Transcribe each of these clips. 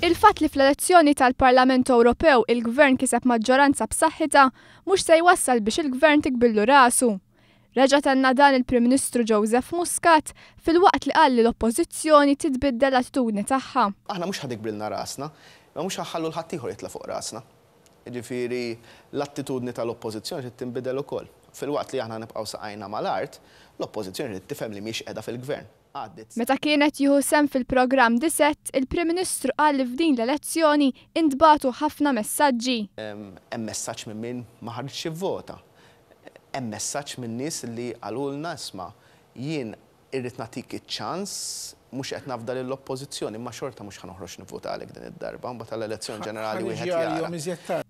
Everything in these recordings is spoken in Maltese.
Il-fatt li fl-elezzjoni tal-Parlament Ewropew il-Gvern kiseb maġġoranza b'saħħita mhux se jwassal biex il-Gvern tikbillu rasu. Reġa' tanna dan il-Prim Ministru Joseph Muscat fil-waqt li qal li l-Oppożizzjoni titbiddel attitudni tagħha. Aħna mhux ħadikbilna rasna, ma mhux ħallu l ħaddieħor jitla' fuq rasna. Ġifieri l-attitudni tal-Oppożizzjoni tinbidel ukoll fil-waqt li aħna nibqgħu saqajna mal-art, l-oppożizzjoni tifhem li mhix qiegħda fil-gvern. Meta kienet jieħu sem fil-programm diset, il-Prim Ministru qal li f'din l-elezzjoni intbatu ħafna messaġġi. Hemm messaġġ minn min ma ħarġx vota. Hemm messaġġ minn nies li għalulna isma' jien irrid nagħtik iċ-ċans mux qed nafda l oppożizzjoni ma xorta mhux ħanoħroġ nivvota għalek din id-darba, mbagħad tal-elezzjoni ġenerali wieħed jara.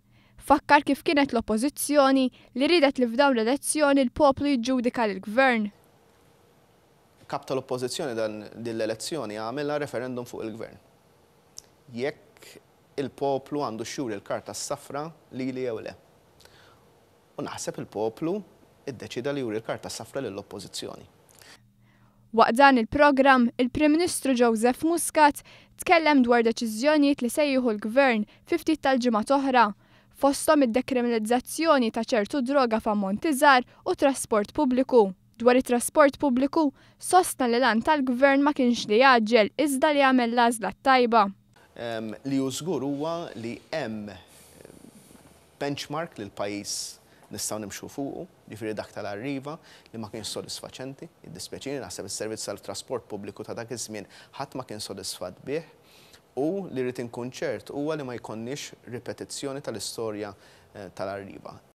Fakkar kif kienet l-oppożizzjoni li ridet li f'dawn l-elezzjoni l-poplu jġudika l-gvern. Kap tal-oppożizzjoni dan l elezzjoni għamilla referendum fuq il-gvern. Jekk il-poplu għandu xur il-karta s-safra li li jew le. U naħseb il-poplu id-deċida li juri l-karta s-safra l-oppożizzjoni. Waqt dan il program il-Prim Ministru Joseph Muscat tkellem dwar deċiżjonijiet li sejjuħu l-Gvern fi tal-ġimgħa oħra fostom id-dekriminalizzazzjoni ta' ċertu droga f'ammont iżgħar u trasport pubbliku. Dwar it-trasport pubbliku, sostna li lan tal-gvern ma kienx li jaġġel iżda li għamel l-għażla tajba. Li użgur huwa li hemm benchmark li l-pajis nistaw nimxu fuqu, ġifiri dak tal-arriva li ma kien sodisfaċenti, id-dispjaċini naħseb is-servizz tal-trasport pubbliku ta' dak iż-żmien ħadd ma kien sodisfat bih u li rritin kunċert u huwa li ma jkonniex ripetizzjoni tal-istorja eh, tal-arriba.